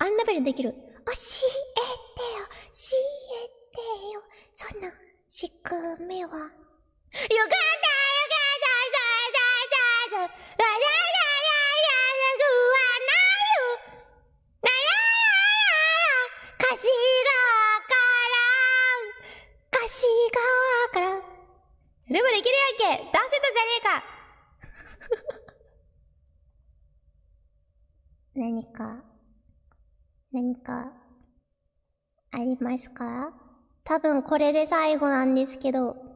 あんなベルできる。教えてよ、教えてよ。そんな仕組みは。よかったよかったそうそうそうそうわらららららぐわなよなや歌詞がわからん歌詞がわからんそれもできるやんけ出せたじゃねえか何か何か、ありますか多分これで最後なんですけど。